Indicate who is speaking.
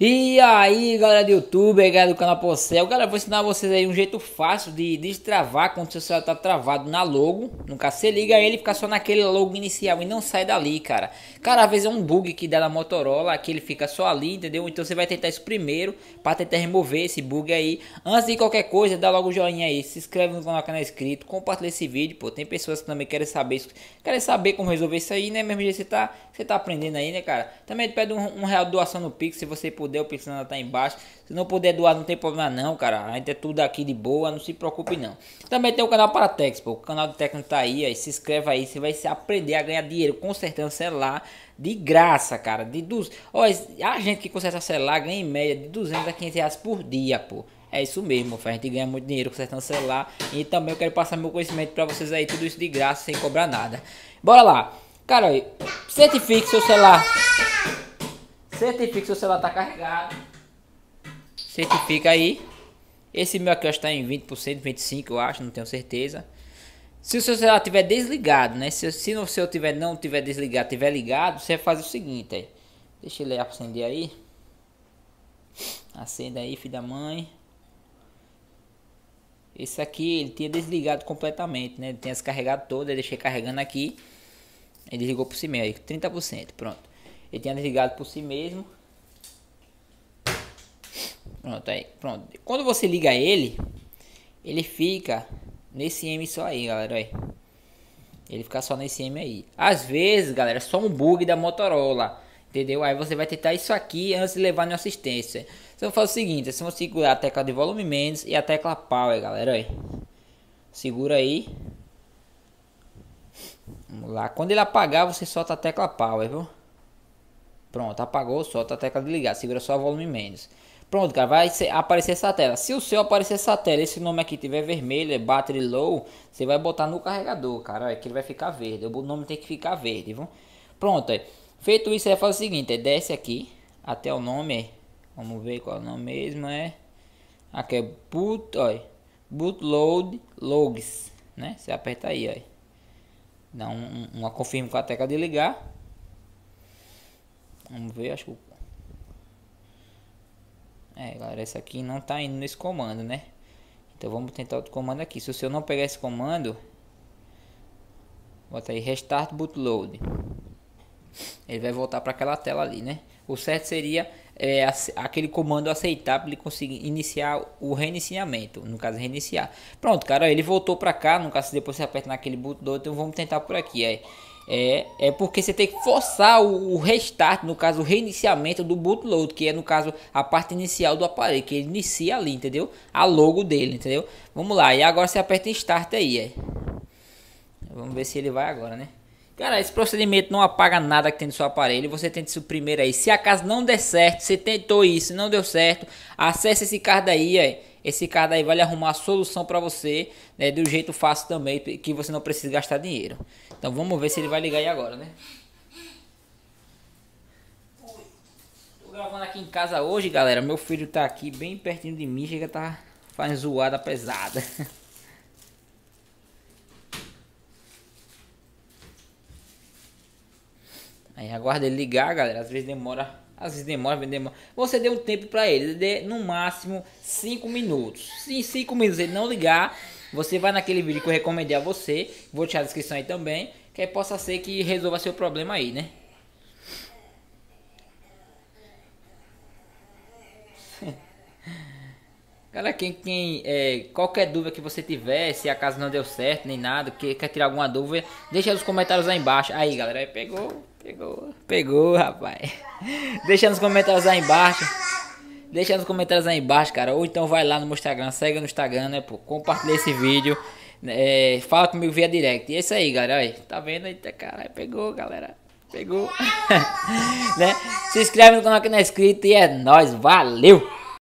Speaker 1: E aí galera do YouTube, galera do canal Porcel, galera vou ensinar vocês aí um jeito fácil de destravar quando seu celular tá travado na logo Nunca se liga ele, fica só naquele logo inicial e não sai dali cara Cara, às vezes é um bug que dá na Motorola, que ele fica só ali, entendeu? Então você vai tentar isso primeiro, para tentar remover esse bug aí Antes de qualquer coisa, dá logo o joinha aí, se inscreve no canal, canal é inscrito, compartilha esse vídeo Pô, tem pessoas que também querem saber, querem saber como resolver isso aí, né? Mesmo jeito você tá, você tá aprendendo aí, né cara? Também pede um, um real doação no Pix se você puder puder, o Pix tá embaixo. Se não puder doar, não tem problema não, cara. Ainda é tudo aqui de boa, não se preocupe não. Também tem o canal para Tex, pô. O canal do Tecno tá aí, aí se inscreva aí, você vai se aprender a ganhar dinheiro consertando celular de graça, cara. De dos, ó, a gente que conserta celular ganha em média de 200 a 500 reais por dia, pô. É isso mesmo, a gente ganha muito dinheiro consertando celular e também eu quero passar meu conhecimento para vocês aí, tudo isso de graça, sem cobrar nada. Bora lá. Cara, certifique seu celular Certifique que seu celular está carregado. Certifica aí. Esse meu aqui está em 20%, 25% eu acho, não tenho certeza. Se o seu celular estiver desligado, né? Se, se o seu tiver, não tiver desligado, tiver ligado, você faz o seguinte aí. Deixa ele acender aí. Acenda aí, filho da mãe. Esse aqui ele tinha desligado completamente, né? Ele tinha descarregado todo, eu deixei carregando aqui. Ele ligou por cima aí, 30%, pronto. Ele tinha desligado por si mesmo. Pronto, aí, pronto. Quando você liga ele, ele fica nesse M só aí, galera, aí. Ele fica só nesse M aí. Às vezes, galera, é só um bug da Motorola, entendeu? Aí você vai tentar isso aqui antes de levar na assistência. Então faz o seguinte, você vai segurar a tecla de volume menos e a tecla power, galera, aí. Segura aí. Vamos lá. Quando ele apagar, você solta a tecla power, viu? Pronto, apagou, solta tá a tecla de ligar, segura só volume menos. Pronto, cara, vai aparecer essa tela. Se o seu aparecer essa tela, esse nome aqui tiver vermelho, é battery low, você vai botar no carregador, cara, é que ele vai ficar verde. O nome tem que ficar verde, viu? Pronto, é. feito isso, você faz o seguinte, é, desce aqui até o nome, vamos ver qual é o nome mesmo, é aqui é boot, ó, bootload logs, né? Você aperta aí, ó. Dá um, uma confirma com a tecla de ligar. Vamos ver, acho que... É, galera, essa aqui não tá indo nesse comando, né? Então vamos tentar outro comando aqui. Se o não pegar esse comando... Bota aí, restart bootload. Ele vai voltar para aquela tela ali, né? O certo seria é, aquele comando aceitar para ele conseguir iniciar o reiniciamento, no caso reiniciar. Pronto, cara, ele voltou para cá, no caso depois você aperta naquele bootload, então vamos tentar por aqui, aí. É é, é porque você tem que forçar o, o restart, no caso o reiniciamento do bootload, que é no caso a parte inicial do aparelho, que ele inicia ali, entendeu? A logo dele, entendeu? Vamos lá, e agora você aperta em start aí, é. Vamos ver se ele vai agora, né? Cara, esse procedimento não apaga nada que tem no seu aparelho. Você tenta isso primeiro aí. Se acaso não der certo, você tentou isso, não deu certo, acesse esse card aí, aí é esse cara aí vai lhe arrumar a solução para você, né, de um jeito fácil também, que você não precisa gastar dinheiro. Então vamos ver se ele vai ligar aí agora, né? Tô gravando aqui em casa hoje, galera. Meu filho tá aqui bem pertinho de mim, chega tá fazendo zoada pesada. Aí aguarda ele ligar, galera. Às vezes demora às vezes demora, demora. Você deu um tempo para ele, dê no máximo 5 minutos. Se em 5 minutos ele não ligar, você vai naquele vídeo que eu recomendei a você, vou deixar a descrição aí também, que aí possa ser que resolva seu problema aí, né? Cara, quem, quem é, qualquer dúvida que você tiver, se a casa não deu certo nem nada, que quer tirar alguma dúvida, deixa nos comentários aí embaixo. Aí, galera, aí pegou. Pegou, pegou, rapaz. Deixa nos comentários aí embaixo. Deixa nos comentários aí embaixo, cara. Ou então vai lá no meu Instagram, segue no Instagram, né, pô. Compartilha esse vídeo. É, fala comigo via direct. E é isso aí, galera. Aí, tá vendo? aí, caralho, pegou, galera. Pegou. né? Se inscreve no canal que não é inscrito e é nóis. Valeu!